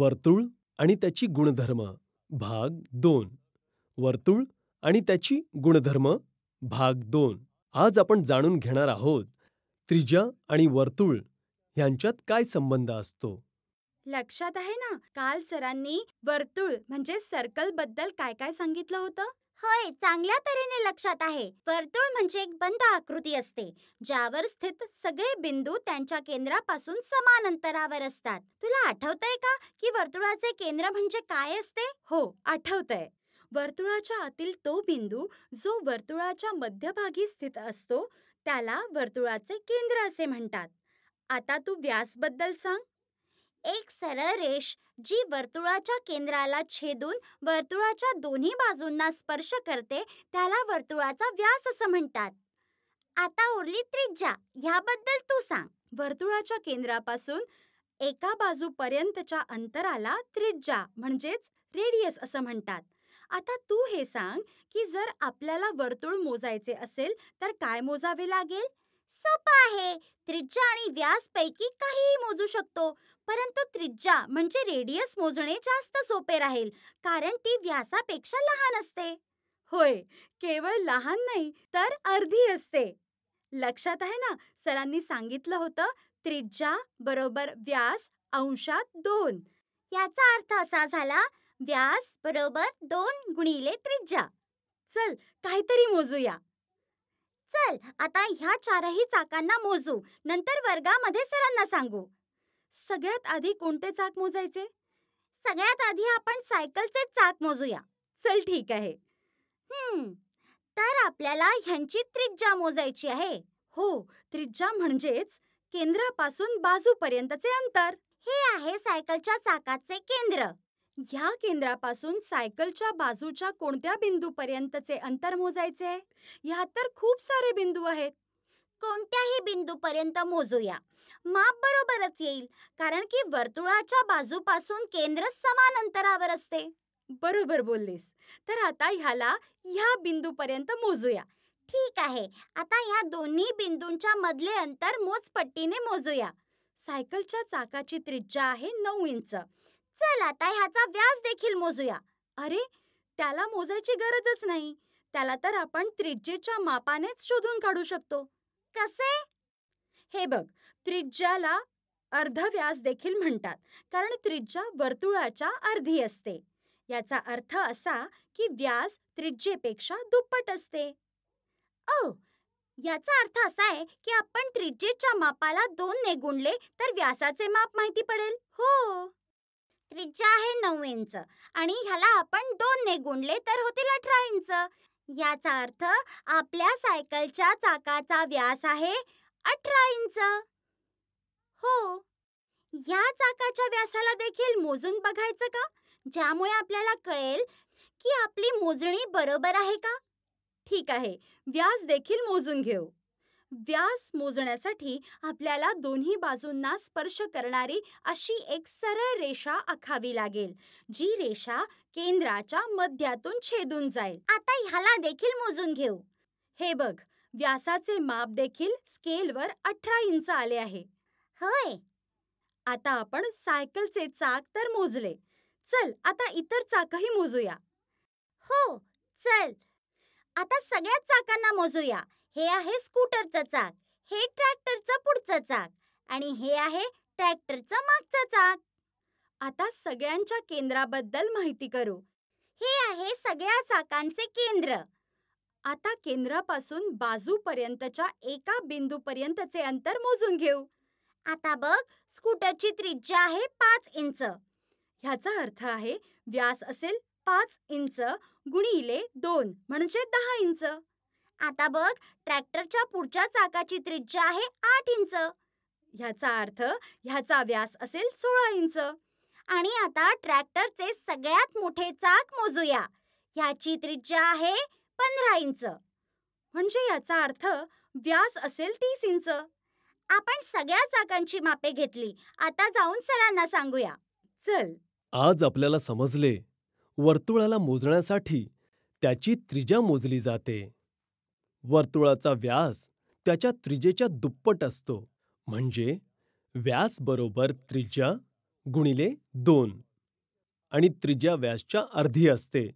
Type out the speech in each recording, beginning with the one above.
वर्तुळ आणि त्याची गुणधर्म भाग दोन वर्तुळ आणि त्याची गुणधर्म भाग दोन आज आपण जाणून घेणार आहोत त्रिज्या आणि वर्तुळ यांच्यात काय संबंध असतो लक्षात आहे ना काल सरांनी वर्तुळ म्हणजे सर्कल बद्दल काय काय सांगितलं होतं होय चांगल्या तऱ्हेने लक्षात आहे वर्तुळ म्हणजे एक बंद आकृती असते ज्यावर स्थित सगळे बिंदू त्यांच्या केंद्रापासून समान अंतरावर असतात तुला आठवतंय का की वर्तुळाचे केंद्र म्हणजे काय असते हो आठवतंय वर्तुळाच्या आतील तो बिंदू जो वर्तुळाच्या मध्यभागी स्थित असतो त्याला वर्तुळाचे केंद्र असे म्हणतात आता तू व्यासबद्दल सांग एक सरळ रेष जी वर्तुळाच्या केंद्राला छेदून वर्तुळाच्या दोन्ही बाजूंना स्पर्श करते त्याला वर्तुळाचा व्यास असं म्हणतात आता उरली त्रिज्या ह्याबद्दल तू सांग वर्तुळाच्या केंद्रापासून एका बाजूपर्यंतच्या अंतराला त्रिज्या म्हणजेच रेडियस असं म्हणतात आता तू हे सांग की जर आपल्याला वर्तुळ मोजायचे असेल तर काय मोजावे लागेल सोपं आहे त्रिज्या आणि व्यास पैकी काहीही मोजू शकतो परंतु त्रिज्या म्हणजे रेडियस मोजणे जास्त सोपे राहील कारण ती व्यासापेक्षा लहान असते होय केवळ लहान नाही तर अर्धी असते लक्षात आहे ना सरांनी सांगितलं होतं त्रिज्या बरोबर व्यास अंशात दोन याचा अर्थ असा झाला व्यास बरोबर दोन गुणिले त्रिज्या चल काहीतरी मोजूया चल आता ह्या चारही चाकांना मोजू नंतर वर्गामध्ये सरांना सांगू सगळ्यात आधी कोणते चाक मोजायचे सगळ्यात आधी आपण सायकलचे चाक मोजूया चल ठीक आहे तर आपल्याला ह्यांची त्रिज्या मोजायची आहे हो त्रिज्या म्हणजेच केंद्रापासून बाजूपर्यंतचे अंतर हे आहे सायकलच्या चाकाचे केंद्र ह्या केंद्रापासून सायकलच्या बाजूच्या कोणत्या बिंदूपर्यंतचे अंतर मोजायचे ह्यात तर खूप सारे बिंदू आहेत कोणत्याही बिंदूपर्यंत मोजूया माप बरोबरच येईल कारण की वर्तुळाच्या बाजूपासून केंद्र समान अंतरावर असते बरोबर बोललीस तर आता ह्याला ह्या बिंदूपर्यंत मोजूया ठीक आहे आता ह्या दोन्ही बिंदूंच्या मधले अंतर मोजपट्टीने मोजूया सायकलच्या चाकाची त्रिज्या आहे नऊ इंच चल आता ह्याचा व्यास देखील मोजूया अरे त्याला मोजायची गरजच नाही त्याला तर आपण त्रिज्येच्या मापानेच शोधून काढू शकतो कसे हे बघ त्रिज्याला अर्धव्यास देखील म्हणतात कारण त्रिज्या वर्तुळाच्या अर्धी असते याचा अर्थ असा की व्यास त्रिज्येपेक्षा दुप्पट असते ओ याचा अर्थ असा आहे की आपण त्रिज्येच्या मापाला दोन ने गुणले तर व्यासाचे माप माहिती पडेल हो त्रिज्या आहे नऊ इंच आणि ह्याला आपण दोन ने गुणले तर होतील अठरा इंच याचा अर्थ आपल्या सायकलच्या चाकाचा व्यास आहे अठरा इंच हो या चाकाच्या व्यासाला देखील मोजून बघायचं का ज्यामुळे आपल्याला कळेल की आपली मोजणी बरोबर आहे का ठीक आहे व्याज देखील मोजून घेऊ व्यास मोजण्यासाठी आपल्याला दोन्ही बाजूंना स्पर्श करणारी अशी एक सरळ रेषा आखावी लागेल जी रेषा केंद्राच्या मध्यातून छेदून जाईल आता ह्याला देखील मोजून घेऊ हे बघ व्यासाचे माप देखील स्केलवर अठरा इंच आले आहे होय आता आपण सायकलचे चाक तर मोजले चल आता इतर चाकही मोजूया हो चल आता सगळ्या चाकांना मोजूया हे आहे स्कूटरचं चाक हे ट्रॅक्टरचं पुढचं चाक आणि हे आहे ट्रॅक्टरचं मागचं चाक आता सगळ्यांच्या केंद्राबद्दल माहिती करू हे आहे सगळ्या चाकांचे केंद्र आता केंद्रापासून बाजूपर्यंतच्या एका बिंदूपर्यंतचे अंतर मोजून घेऊ आता बघ स्कूटरची त्रिज्या आहे पाच इंच ह्याचा अर्थ आहे व्यास असेल पाच इंच गुणिले दोन म्हणजे दहा इंच आता बघ ट्रॅक्टरच्या पुढच्या चाकाची त्रिज्या आहे आठ इंच ह्याचा अर्थ ह्याचा व्यास असेल सोळा इंच आणि आता ट्रॅक्टरचे सगळ्यात मोठे चाक मोजूया ह्याची त्रिज्या आहे पंधरा इंच म्हणजे याचा अर्थ व्यास असेल तीस इंच आपण सगळ्या चाकांची मापे घेतली आता जाऊन सरांना सांगूया चल आज आपल्याला समजले वर्तुळाला मोजण्यासाठी त्याची त्रिजा मोजली जाते. वर्तुळाचा व्यास त्याच्या त्रिजेच्या दुप्पट असतो म्हणजे व्यास बरोबर त्रिज्या गुणिले दोन आणि त्रिज्या व्यासच्या अर्धी असते.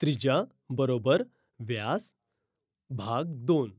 त्रिज्या बरोबर व्यास भाग दोन.